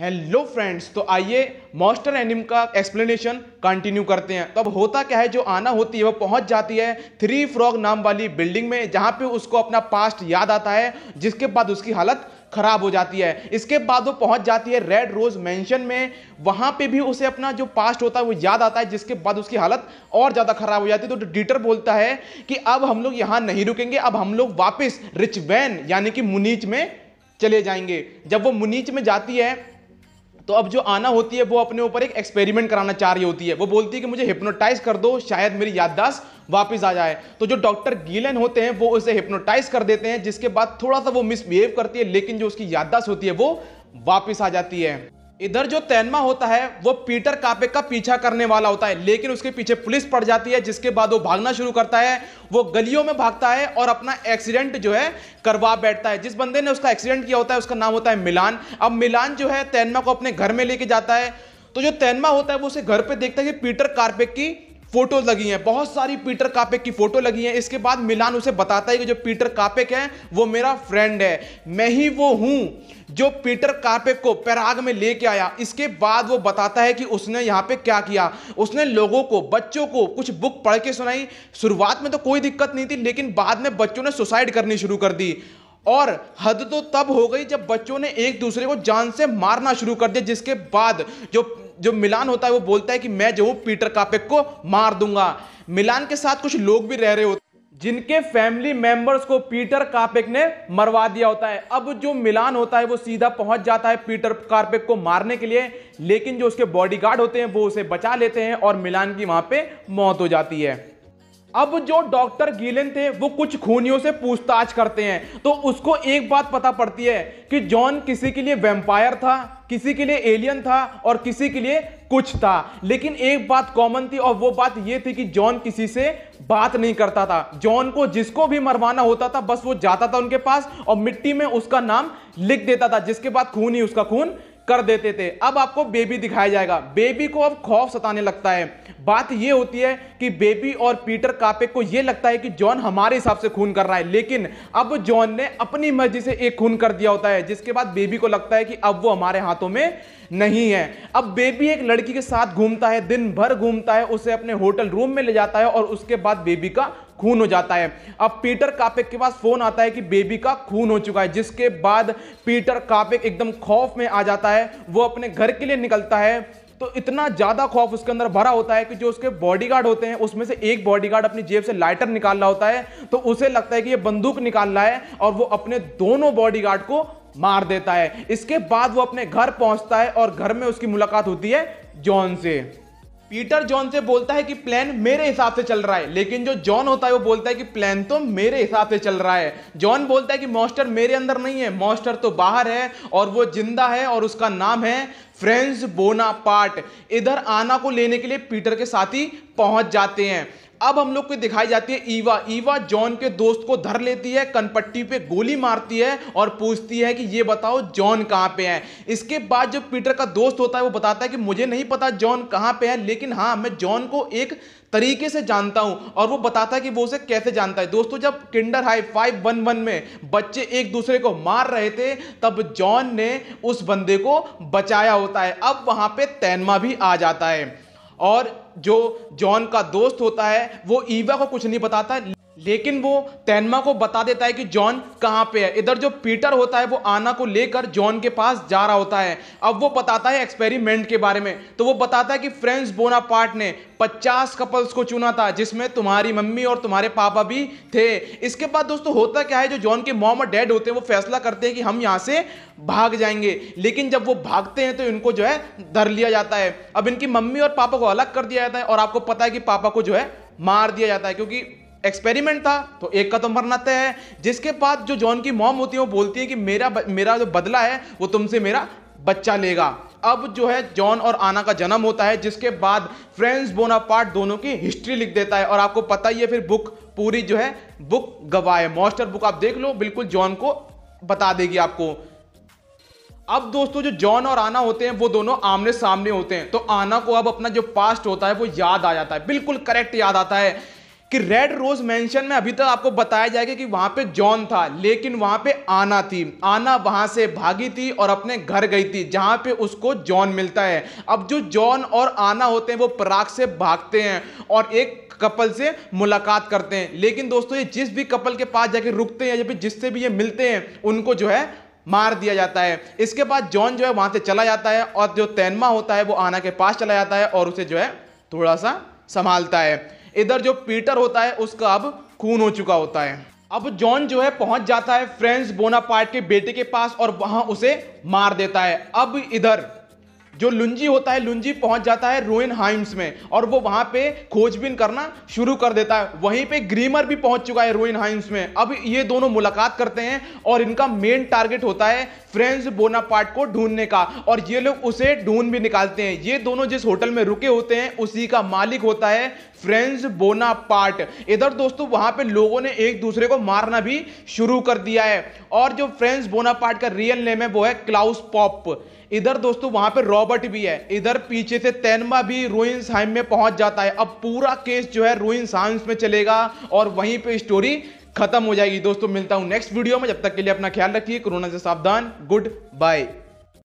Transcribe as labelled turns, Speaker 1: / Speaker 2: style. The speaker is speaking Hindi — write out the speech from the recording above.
Speaker 1: हेलो फ्रेंड्स तो आइए मॉस्टर एनिम का एक्सप्लेनेशन कंटिन्यू करते हैं तो अब होता क्या है जो आना होती है वो पहुंच जाती है थ्री फ्रॉग नाम वाली बिल्डिंग में जहां पे उसको अपना पास्ट याद आता है जिसके बाद उसकी हालत खराब हो जाती है इसके बाद वो पहुंच जाती है रेड रोज मेंशन में वहां पे भी उसे अपना जो पास्ट होता है वो याद आता है जिसके बाद उसकी हालत और ज़्यादा खराब हो जाती है तो डीटर बोलता है कि अब हम लोग यहाँ नहीं रुकेंगे अब हम लोग वापस रिच वैन यानी कि मुनीच में चले जाएंगे जब वो मुनीच में जाती है तो अब जो आना होती है वो अपने ऊपर एक एक्सपेरिमेंट कराना चाह रही होती है वो बोलती है कि मुझे हिप्नोटाइज कर दो शायद मेरी याददाश्त वापस आ जाए तो जो डॉक्टर गीलन होते हैं वो उसे हिप्नोटाइज कर देते हैं जिसके बाद थोड़ा सा वो मिसबिहेव करती है लेकिन जो उसकी याददाश्त होती है वो वापिस आ जाती है इधर जो तैनमा होता है वो पीटर कापे का पीछा करने वाला होता है लेकिन उसके पीछे पुलिस पड़ जाती है जिसके बाद वो भागना शुरू करता है वो गलियों में भागता है और अपना एक्सीडेंट जो है करवा बैठता है जिस बंदे ने उसका एक्सीडेंट किया होता है उसका नाम होता है मिलान अब मिलान जो है तैनमा को अपने घर में लेके जाता है तो जो तैनमा होता है वो उसे घर पर देखता है कि पीटर कार्पेक की फोटो लगी हैं बहुत सारी पीटर कापेक की फोटो लगी है इसके बाद मिलान उसे बताता है कि जो पीटर कापेक है वो मेरा फ्रेंड है मैं ही वो हूं जो पीटर कार्पेक को पैराग में लेके आया इसके बाद वो बताता है कि उसने यहाँ पे क्या किया उसने लोगों को बच्चों को कुछ बुक पढ़ के सुनाई शुरुआत में तो कोई दिक्कत नहीं थी लेकिन बाद में बच्चों ने सुसाइड करनी शुरू कर दी और हद तो तब हो गई जब बच्चों ने एक दूसरे को जान से मारना शुरू कर दिया जिसके बाद जो जो मिलान होता है वो बोलता है कि मैं जो हूँ पीटर कापेक को मार दूंगा मिलान के साथ कुछ लोग भी रह रहे होते जिनके फैमिली मेंबर्स को पीटर कार्पेक ने मरवा दिया होता है अब जो मिलान होता है वो सीधा पहुंच जाता है पीटर कार्पेक को मारने के लिए लेकिन जो उसके बॉडीगार्ड होते हैं वो उसे बचा लेते हैं और मिलान की वहां पे मौत हो जाती है अब जो डॉक्टर गिलेन थे वो कुछ खूनियों से पूछताछ करते हैं तो उसको एक बात पता पड़ती है कि जॉन किसी के लिए वेम्पायर था किसी के लिए एलियन था और किसी के लिए कुछ था लेकिन एक बात कॉमन थी और वो बात ये थी कि जॉन किसी से बात नहीं करता था जॉन को जिसको भी मरवाना होता था बस वो जाता था उनके पास और मिट्टी में उसका नाम लिख देता था जिसके बाद खून ही उसका खून कर देते थे अब आपको बेबी दिखाया जाएगा बेबी को अब खौफ सताने लगता है बात यह होती है कि बेबी और पीटर कापे को यह लगता है कि जॉन हमारे हिसाब से खून कर रहा है लेकिन अब जॉन ने अपनी मर्जी से एक खून कर दिया होता है जिसके बाद बेबी को लगता है कि अब वो हमारे हाथों में नहीं है अब बेबी एक लड़की के साथ घूमता है दिन भर घूमता है उसे अपने होटल रूम में ले जाता है और उसके बाद बेबी का खून हो जाता है अब पीटर कापिक के पास फोन आता है कि बेबी का खून हो चुका है जिसके बाद पीटर कापिक एकदम खौफ में आ जाता है वो अपने घर के लिए निकलता है तो इतना ज़्यादा खौफ उसके अंदर भरा होता है कि जो उसके बॉडीगार्ड होते हैं उसमें से एक बॉडीगार्ड अपनी जेब से लाइटर निकाल रहा होता है तो उसे लगता है कि ये बंदूक निकाल रहा है और वो अपने दोनों बॉडीगार्ड को मार देता है इसके बाद वो अपने घर पहुंचता है और घर में उसकी मुलाकात होती है जॉन से पीटर जॉन से बोलता है कि प्लान मेरे हिसाब से चल रहा है लेकिन जो जॉन होता है वो बोलता है कि प्लान तो मेरे हिसाब से चल रहा है जॉन बोलता है कि मॉस्टर मेरे अंदर नहीं है मॉस्टर तो बाहर है और वो जिंदा है और उसका नाम है फ्रेंस पार्ट इधर आना को लेने के लिए पीटर के साथी पहुंच जाते हैं अब हम लोग को दिखाई जाती है ईवा ईवा जॉन के दोस्त को धर लेती है कनपट्टी पे गोली मारती है और पूछती है कि ये बताओ जॉन कहाँ पे है इसके बाद जब पीटर का दोस्त होता है वो बताता है कि मुझे नहीं पता जॉन कहाँ पे है लेकिन हाँ मैं जॉन को एक तरीके से जानता हूं और वो बताता है कि वो उसे कैसे जानता है दोस्तों जब kinder high five one one में बच्चे एक दूसरे को मार रहे थे तब जॉन ने उस बंदे को बचाया होता है अब वहां पे तैनमा भी आ जाता है और जो जॉन का दोस्त होता है वो ईवा को कुछ नहीं बताता लेकिन वो तैनमा को बता देता है कि जॉन कहाँ पे है इधर जो पीटर होता है वो आना को लेकर जॉन के पास जा रहा होता है अब वो बताता है एक्सपेरिमेंट के बारे में तो वो बताता है कि फ्रेंड्स बोनापार्ट ने 50 कपल्स को चुना था जिसमें तुम्हारी मम्मी और तुम्हारे पापा भी थे इसके बाद दोस्तों होता क्या है जो जॉन के मॉम और डैड होते हैं वो फैसला करते हैं कि हम यहाँ से भाग जाएंगे लेकिन जब वो भागते हैं तो इनको जो है धर लिया जाता है अब इनकी मम्मी और पापा को अलग कर दिया जाता है और आपको पता है कि पापा को जो है मार दिया जाता है क्योंकि एक्सपेरिमेंट था तो एक का तो मरना तय है जिसके बाद जो जॉन की मॉम होती है वो बोलती है कि मेरा मेरा जो बदला है वो तुमसे मेरा बच्चा लेगा अब जो है जॉन और आना का जन्म होता है जिसके बाद फ्रेंड्स पार्ट दोनों की हिस्ट्री लिख देता है और आपको पता ही है फिर बुक पूरी जो है बुक गवाए मॉस्टर बुक आप देख लो बिल्कुल जॉन को बता देगी आपको अब दोस्तों जो जॉन और आना होते हैं वो दोनों आमने सामने होते हैं तो आना को अब अपना जो पास्ट होता है वो याद आ जाता है बिल्कुल करेक्ट याद आता है कि रेड रोज मेंशन में अभी तक आपको बताया जाएगा कि वहां पे जॉन था लेकिन वहां पे आना थी आना वहां से भागी थी और अपने घर गई थी जहां पे उसको जॉन मिलता है अब जो जॉन और आना होते हैं वो पराग से भागते हैं और एक कपल से मुलाकात करते हैं लेकिन दोस्तों ये जिस भी कपल के पास जाके रुकते हैं या फिर जिससे भी ये मिलते हैं उनको जो है मार दिया जाता है इसके बाद जॉन जो है वहां से चला जाता है और जो तैनमा होता है वो आना के पास चला जाता है और उसे जो है थोड़ा सा संभालता है इधर जो पीटर होता है उसका अब खून हो चुका होता है अब जॉन जो है पहुंच जाता है फ्रेंड्स बोनापार्ट के बेटे के पास और वहां उसे मार देता है अब इधर जो लुंजी होता है लुंजी पहुंच जाता है रोइन हाइम्स में और वो वहां पे खोजबीन करना शुरू कर देता है वहीं पे ग्रीमर भी पहुंच चुका है रोइन हाइम्स में अब ये दोनों मुलाकात करते हैं और इनका मेन टारगेट होता है फ्रेंड्स बोनापार्ट को ढूंढने का और ये लोग उसे ढूंढ भी निकालते हैं ये दोनों जिस होटल में रुके होते हैं उसी का मालिक होता है फ्रेंच पार्ट इधर दोस्तों वहां पे लोगों ने एक दूसरे को मारना भी शुरू कर दिया है और जो फ्रेंच पार्ट का रियल नेम है वो है क्लाउस पॉप इधर दोस्तों वहां पे रॉबर्ट भी है इधर पीछे से तैनमा भी रोइंस में पहुंच जाता है अब पूरा केस जो है रोइंस में चलेगा और वहीं पे स्टोरी खत्म हो जाएगी दोस्तों मिलता हूं नेक्स्ट वीडियो में जब तक के लिए अपना ख्याल रखिए कोरोना से सावधान गुड बाय